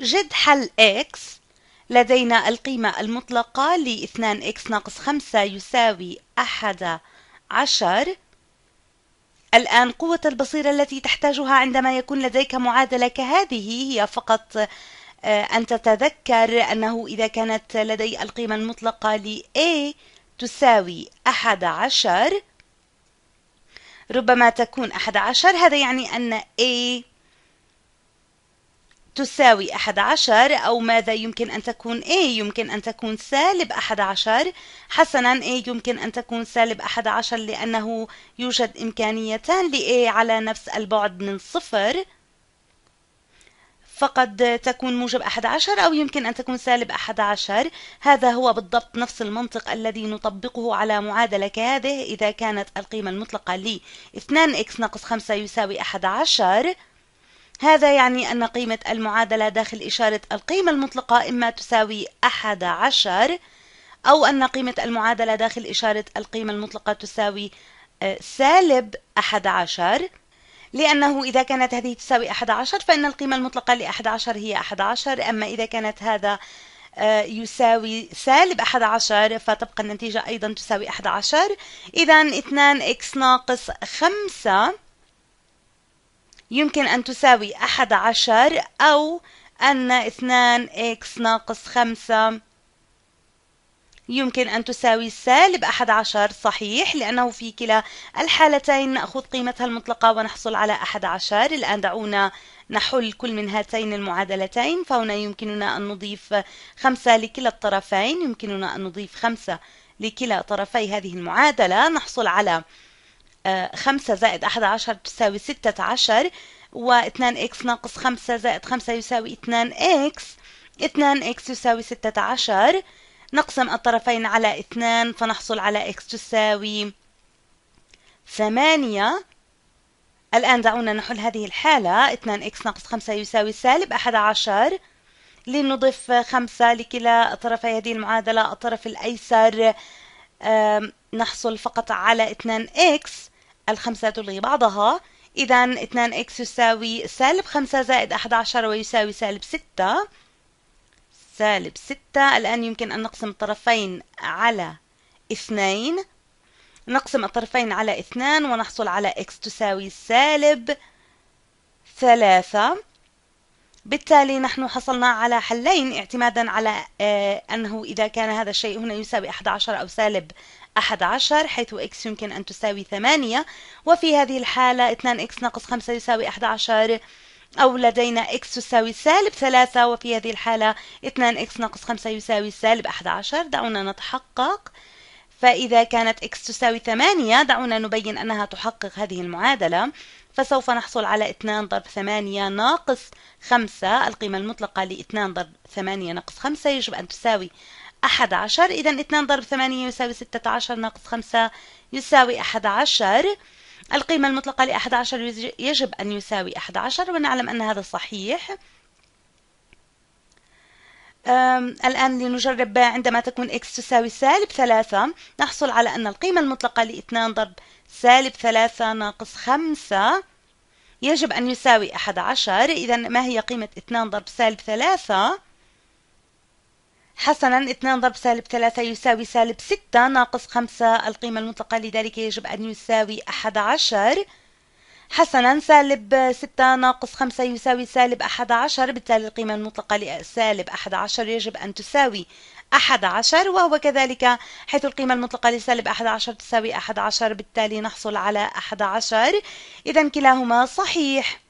جد حل x لدينا القيمة المطلقة لـ 2x ناقص 5 يساوي 11 الآن قوة البصيرة التي تحتاجها عندما يكون لديك معادلة كهذه هي فقط آه، أن تتذكر أنه إذا كانت لدي القيمة المطلقة لـ A تساوي 11 ربما تكون 11 هذا يعني أن A تساوي أحد عشر أو ماذا يمكن أن تكون A يمكن أن تكون سالب أحد عشر حسنا A يمكن أن تكون سالب أحد عشر لأنه يوجد إمكانيتان ل A على نفس البعد من صفر فقد تكون موجب أحد عشر أو يمكن أن تكون سالب أحد عشر هذا هو بالضبط نفس المنطق الذي نطبقه على معادلة كهذه إذا كانت القيمة المطلقة لـ 2x ناقص 5 يساوي أحد عشر هذا يعني أن قيمة المعادلة داخل إشارة القيمة المطلقة إما تساوي 11 أو أن قيمة المعادلة داخل إشارة القيمة المطلقة تساوي آه، سالب 11 لأنه إذا كانت هذه تساوي 11 فإن القيمة المطلقة لـ 11 هي 11 أما إذا كانت هذا آه، يساوي سالب 11 فتبقى النتيجة أيضا تساوي 11 إذا 2 x ناقص 5 يمكن أن تساوي أحد عشر أو أن اثنان إكس ناقص خمسة يمكن أن تساوي سالب أحد عشر صحيح لأنه في كلا الحالتين نأخذ قيمتها المطلقة ونحصل على أحد عشر الآن دعونا نحل كل من هاتين المعادلتين فهنا يمكننا أن نضيف خمسة لكلا الطرفين يمكننا أن نضيف خمسة لكلا طرفي هذه المعادلة نحصل على خمسة زائد أحد عشر تساوي ستة عشر واثنان إكس ناقص خمسة زائد خمسة يساوي اثنان إكس اثنان إكس يساوي ستة عشر نقسم الطرفين على اثنان فنحصل على إكس تساوي ثمانية الآن دعونا نحل هذه الحالة 2x ناقص 5 يساوي سالب 11 لنضيف 5 لكلا طرفي هذه المعادلة الطرف الأيسر نحصل فقط على 2x الخمسة تلغي بعضها إذا 2x يساوي سالب 5 زائد 11 ويساوي سالب 6 سالب 6 الآن يمكن أن نقسم الطرفين على 2 نقسم الطرفين على 2 ونحصل على x تساوي سالب 3 بالتالي نحن حصلنا على حلين اعتمادا على آه، أنه إذا كان هذا الشيء هنا يساوي 11 أو سالب أحد عشر حيث x يمكن أن تساوي ثمانية وفي هذه الحالة 2x ناقص خمسة يساوي 11 أو لدينا x تساوي سالب ثلاثة وفي هذه الحالة 2x ناقص خمسة يساوي سالب 11 دعونا نتحقق فإذا كانت x تساوي ثمانية دعونا نبين أنها تحقق هذه المعادلة فسوف نحصل على 2 ضرب 8 ناقص 5 القيمة المطلقة ل 2 ضرب 8 ناقص 5 يجب أن تساوي عشر إذا 2 ضرب 8 يساوي 16 ناقص 5 يساوي 11 القيمة المطلقة لأحد 11 يجب أن يساوي 11 ونعلم أن هذا صحيح الآن لنجرب عندما تكون x تساوي سالب ثلاثة نحصل على أن القيمة المطلقة لاثنان ضرب سالب ثلاثة ناقص خمسة يجب أن يساوي أحد عشر إذا ما هي قيمة اثنان ضرب سالب ثلاثة حسنا 2 ضرب سالب 3 يساوي سالب 6 ناقص 5 القيمة المطلقة لذلك يجب أن يساوي 11 حسنا سالب 6 ناقص 5 يساوي سالب 11 بالتالي القيمة المطلقة لسالب 11 يجب أن تساوي 11 وهو كذلك حيث القيمة المطلقة لسالب 11 تساوي 11 بالتالي نحصل على 11 إذا كلاهما صحيح